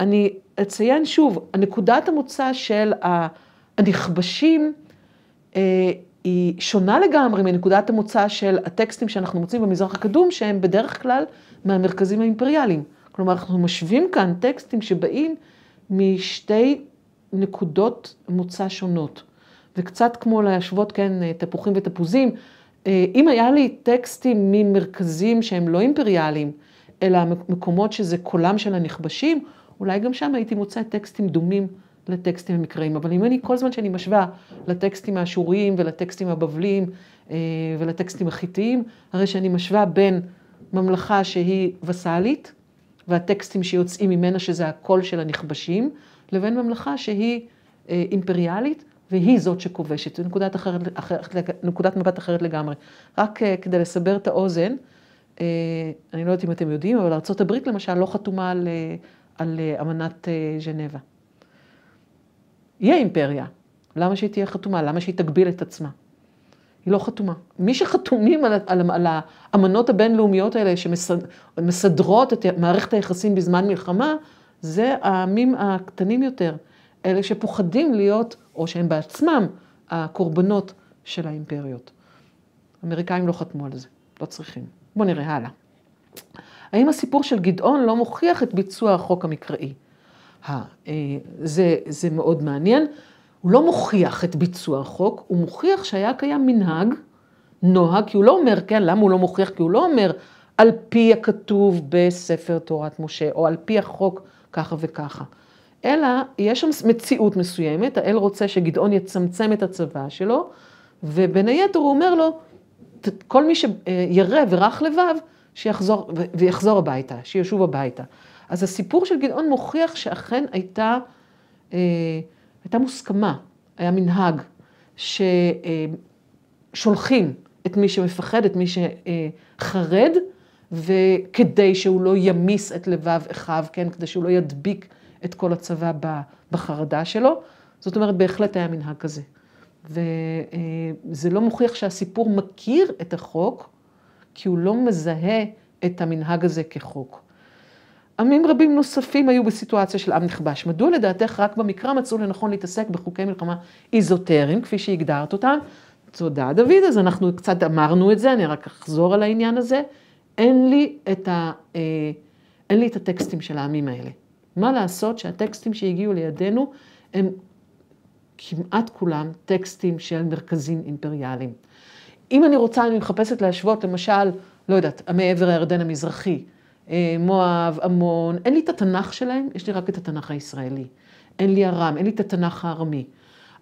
אני אציין שוב, נקודת המוצא של הנכבשים אה, היא שונה לגמרי מנקודת המוצא של הטקסטים שאנחנו מוצאים במזרח הקדום, שהם בדרך כלל מהמרכזים האימפריאליים. כלומר, אנחנו משווים כאן טקסטים שבאים משתי נקודות מוצא שונות. וקצת כמו להשוות, כן, תפוחים ותפוזים. אה, אם היה לי טקסטים ממרכזים שהם לא אימפריאליים, אלא מקומות שזה קולם של הנכבשים, אולי גם שם הייתי מוצא טקסטים דומים לטקסטים המקראיים. אבל אם אני כל זמן שאני משווה לטקסטים האשוריים ולטקסטים הבבליים אה, ולטקסטים החיתיים, הרי שאני משווה בין ממלכה שהיא וסאלית, והטקסטים שיוצאים ממנה שזה הקול של הנכבשים, לבין ממלכה שהיא אה, אימפריאלית והיא זאת שכובשת, זו נקודת, אחרת, אחרת, נקודת מבט אחרת לגמרי. רק אה, כדי לסבר את האוזן, אה, אני לא יודעת אם אתם יודעים, אבל ארה"ב למשל לא חתומה על, אה, על אמנת ז'נבה. היא האימפריה, למה שהיא תהיה חתומה? למה שהיא תגביל את עצמה? היא לא חתומה. מי שחתומים על, על, על האמנות הבינלאומיות האלה שמסדרות את מערכת היחסים בזמן מלחמה, זה העמים הקטנים יותר, אלה שפוחדים להיות או שהם בעצמם הקורבנות של האימפריות. האמריקאים לא חתמו על זה, לא צריכים. בואו נראה הלאה. האם הסיפור של גדעון לא מוכיח את ביצוע החוק המקראי? 아, אה, אה, זה, זה מאוד מעניין. הוא לא מוכיח את ביצוע החוק, הוא מוכיח שהיה קיים מנהג, נוהג, כי הוא לא אומר, כן, למה הוא לא מוכיח? כי הוא לא אומר, על פי הכתוב בספר תורת משה, או על פי החוק ככה וככה. אלא יש שם מציאות מסוימת, האל רוצה שגדעון יצמצם את הצבא שלו, ובין היתר הוא אומר לו, כל מי שירא ורך לבב, שיחזור, ויחזור הביתה, שישוב הביתה. אז הסיפור של גדעון מוכיח שאכן הייתה, אה, הייתה מוסכמה, היה מנהג, ששולחים את מי שמפחד, את מי שחרד, וכדי שהוא לא ימיס את לבב אחיו, כן, כדי שהוא לא ידביק את כל הצבא בחרדה שלו. זאת אומרת, בהחלט היה מנהג כזה. וזה אה, לא מוכיח שהסיפור מכיר את החוק, כי הוא לא מזהה את המנהג הזה כחוק. עמים רבים נוספים היו בסיטואציה של עם נכבש. מדוע לדעתך רק במקרא מצאו לנכון להתעסק בחוקי מלחמה איזוטריים, כפי שהגדרת אותם? תודה, דוד, אז אנחנו קצת אמרנו את זה, אני רק אחזור על העניין הזה. אין לי את, ה, אה, אין לי את הטקסטים של העמים האלה. מה לעשות שהטקסטים שהגיעו לידינו הם כמעט כולם טקסטים של מרכזים אימפריאליים. אם אני רוצה, אני מחפשת להשוות, למשל, לא יודעת, עמי עבר הירדן המזרחי, אה, מואב, עמון, אין לי את התנ"ך שלהם, יש לי רק את התנ"ך הישראלי. אין לי ארם, אין לי את התנ"ך הארמי.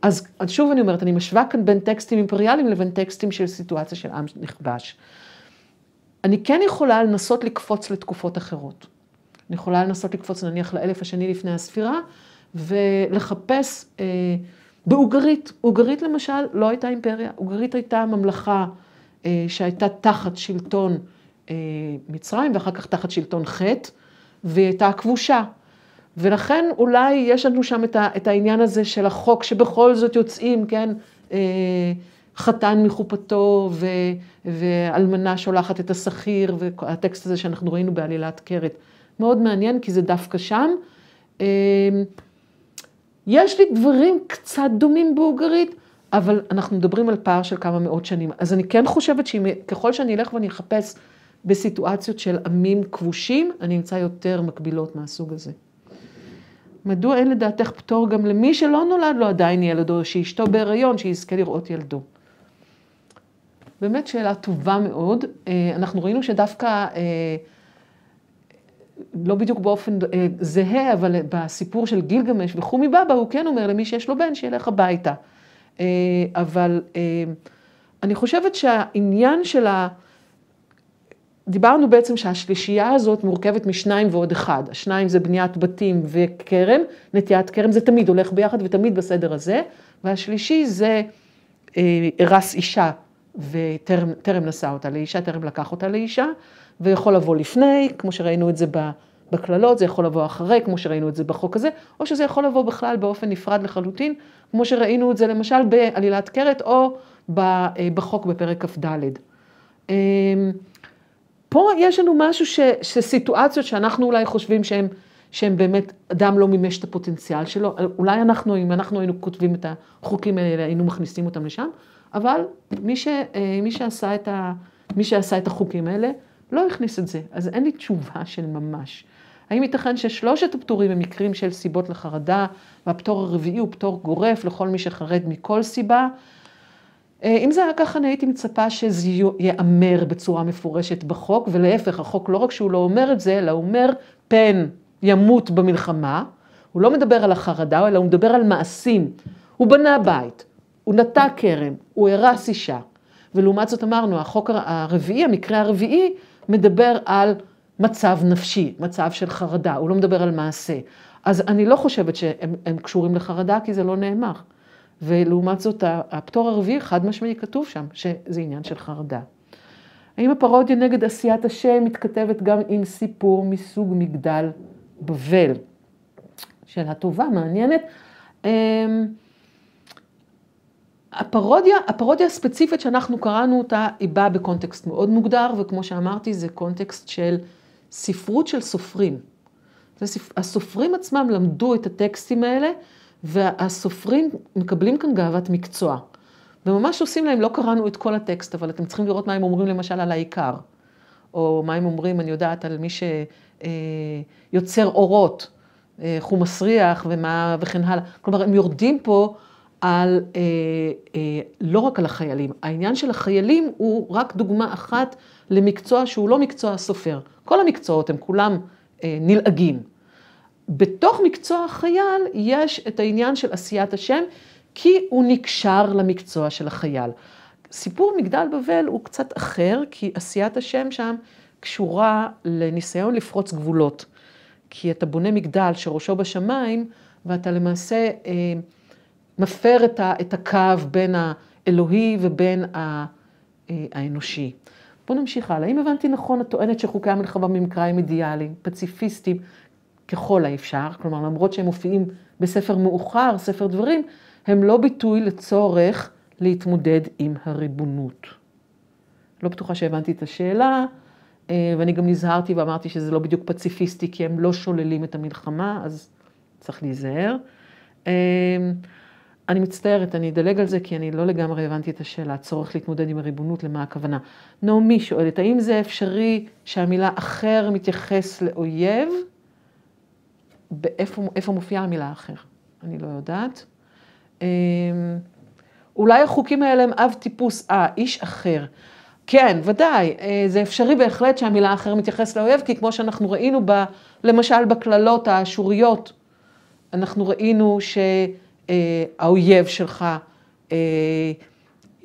אז, אז שוב אני אומרת, אני משווה כאן בין טקסטים אימפריאליים לבין טקסטים של סיטואציה של עם נכבש. אני כן יכולה לנסות לקפוץ לתקופות אחרות. אני יכולה לנסות לקפוץ נניח לאלף השני לפני הספירה, ולחפש אה, באוגרית. אוגרית למשל לא הייתה אימפריה, אוגרית הייתה ממלכה אה, שהייתה תחת שלטון אה, מצרים ואחר כך תחת שלטון חטא, והיא הייתה כבושה. ולכן אולי יש לנו שם את, ה, את העניין הזה של החוק שבכל זאת יוצאים, כן, אה, חתן מחופתו ו- ואלמנה שולחת את השכיר, והטקסט הזה שאנחנו ראינו בעלילת קרת. מאוד מעניין, כי זה דווקא שם. אמ, יש לי דברים קצת דומים באוגרית, אבל אנחנו מדברים על פער של כמה מאות שנים. אז אני כן חושבת שככל שאני אלך ואני אחפש בסיטואציות של עמים כבושים, אני אמצא יותר מקבילות מהסוג הזה. מדוע אין לדעתך פטור גם למי שלא נולד לו עדיין ילדו, שאשתו בהיריון, שיזכה לראות ילדו? באמת שאלה טובה מאוד. אה, אנחנו ראינו שדווקא אה, לא בדיוק באופן אה, זהה, אבל בסיפור של גילגמש וחומי בבא, הוא כן אומר למי שיש לו בן, שילך הביתה. אה, אבל אה, אני חושבת שהעניין של ה... דיברנו בעצם שהשלישייה הזאת מורכבת משניים ועוד אחד. השניים זה בניית בתים וכרם, נטיית כרם זה תמיד הולך ביחד ותמיד בסדר הזה, והשלישי זה אה, אישה וטרם נשא אותה לאישה, טרם לקח אותה לאישה. ויכול לבוא לפני, כמו שראינו את זה בקללות, זה יכול לבוא אחרי, כמו שראינו את זה בחוק הזה, או שזה יכול לבוא בכלל באופן נפרד לחלוטין, כמו שראינו את זה למשל בעלילת קרת או אה, בחוק בפרק כ"ד. אמ, פה יש לנו משהו ש, שסיטואציות שאנחנו אולי חושבים שהם, שהם באמת, אדם לא מימש את הפוטנציאל שלו, אה, אולי אנחנו, אם אנחנו היינו כותבים את החוקים האלה, היינו מכניסים אותם לשם, אבל מי, ש, אה, מי, שעשה, את ה, מי שעשה את החוקים האלה, לא הכניס את זה, אז אין לי תשובה של ממש. האם ייתכן ששלושת הפטורים הם מקרים של סיבות לחרדה, והפטור הרביעי הוא פטור גורף לכל מי שחרד מכל סיבה? אה, אם זה היה ככה, אני הייתי מצפה שזה ייאמר בצורה מפורשת בחוק, ולהפך, החוק לא רק שהוא לא אומר את זה, אלא הוא אומר, פן ימות במלחמה. הוא לא מדבר על החרדה, אלא הוא מדבר על מעשים. הוא בנה בית, הוא נטע כרם, הוא הרס אישה. ולעומת זאת אמרנו, החוק הרביעי, המקרה הרביעי, מדבר על מצב נפשי, מצב של חרדה, הוא לא מדבר על מעשה. אז אני לא חושבת שהם קשורים לחרדה, כי זה לא נאמר. ולעומת זאת, הפטור הרביעי, חד משמעי, כתוב שם, שזה עניין של חרדה. האם הפרודיה נגד עשיית השם מתכתבת גם עם סיפור מסוג מגדל בבל? שאלה טובה, מעניינת. אמ, הפרודיה, הפרודיה הספציפית שאנחנו קראנו אותה, היא באה בקונטקסט מאוד מוגדר, וכמו שאמרתי, זה קונטקסט של ספרות של סופרים. הסופרים עצמם למדו את הטקסטים האלה, והסופרים מקבלים כאן גאוות מקצוע. וממש עושים להם, לא קראנו את כל הטקסט, אבל אתם צריכים לראות מה הם אומרים למשל על העיקר. או מה הם אומרים, אני יודעת, על מי שיוצר אה, אורות, איך אה, הוא מסריח ומה וכן הלאה. כלומר, הם יורדים פה על, אה, אה, לא רק על החיילים, העניין של החיילים הוא רק דוגמה אחת למקצוע שהוא לא מקצוע סופר. כל המקצועות הם כולם אה, נלעגים. בתוך מקצוע החייל יש את העניין של עשיית השם, כי הוא נקשר למקצוע של החייל. סיפור מגדל בבל הוא קצת אחר, כי עשיית השם שם קשורה לניסיון לפרוץ גבולות. כי אתה בונה מגדל שראשו בשמיים, ואתה למעשה... אה, מפר את, ה, את הקו בין האלוהי ובין ה, אה, האנושי. בואו נמשיך הלאה. אם הבנתי נכון, הטוענת שחוקי המלחמה במקרא הם אידיאליים, פציפיסטיים, ככל האפשר, כלומר, למרות שהם מופיעים בספר מאוחר, ספר דברים, הם לא ביטוי לצורך להתמודד עם הריבונות. לא בטוחה שהבנתי את השאלה, אה, ואני גם נזהרתי ואמרתי שזה לא בדיוק פציפיסטי, כי הם לא שוללים את המלחמה, אז צריך להיזהר. אה, אני מצטערת, אני אדלג על זה, כי אני לא לגמרי הבנתי את השאלה, הצורך להתמודד עם הריבונות, למה הכוונה. נעמי שואלת, האם זה אפשרי שהמילה אחר מתייחס לאויב? באיפה איפה מופיעה המילה אחר? אני לא יודעת. אמ, אולי החוקים האלה הם אב טיפוס, אה, איש אחר. כן, ודאי, אה, זה אפשרי בהחלט שהמילה אחר מתייחס לאויב, כי כמו שאנחנו ראינו, ב, למשל בקללות האשוריות, אנחנו ראינו ש... אה, האויב שלך אה,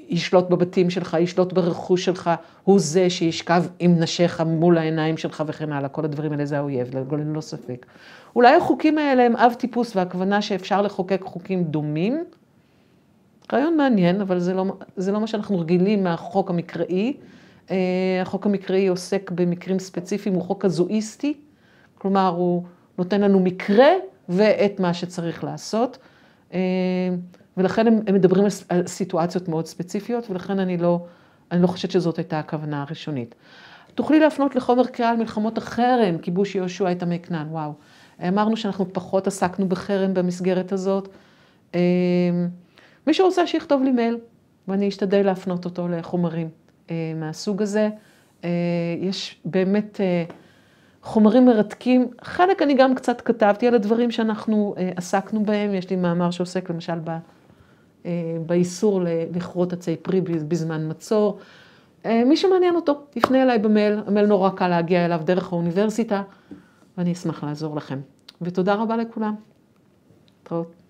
ישלוט בבתים שלך, ישלוט ברכוש שלך, הוא זה שישכב עם נשיך מול העיניים שלך וכן הלאה. כל הדברים האלה זה האויב, ללא ספק. אולי החוקים האלה הם אב טיפוס והכוונה שאפשר לחוקק חוקים דומים. רעיון מעניין, אבל זה לא, זה לא מה שאנחנו רגילים מהחוק המקראי. אה, החוק המקראי עוסק במקרים ספציפיים, הוא חוק קזואיסטי, כלומר הוא נותן לנו מקרה ואת מה שצריך לעשות. אה, ולכן הם, הם מדברים על, על סיטואציות מאוד ספציפיות, ולכן אני לא, אני לא חושבת שזאת הייתה הכוונה הראשונית. תוכלי להפנות לחומר קריאה על מלחמות החרם, כיבוש יהושע את עמי כנען, וואו. אמרנו שאנחנו פחות עסקנו בחרם במסגרת הזאת. אה, מי שרוצה שיכתוב לי מייל, ואני אשתדל להפנות אותו לחומרים אה, מהסוג הזה. יש באמת... חומרים מרתקים, חלק אני גם קצת כתבתי על הדברים שאנחנו אה, עסקנו בהם, יש לי מאמר שעוסק למשל ב, אה, באיסור לכרות עצי פרי בזמן מצור. אה, מי שמעניין אותו, יפנה אליי במייל, המייל נורא קל להגיע אליו דרך האוניברסיטה, ואני אשמח לעזור לכם. ותודה רבה לכולם. להתראות.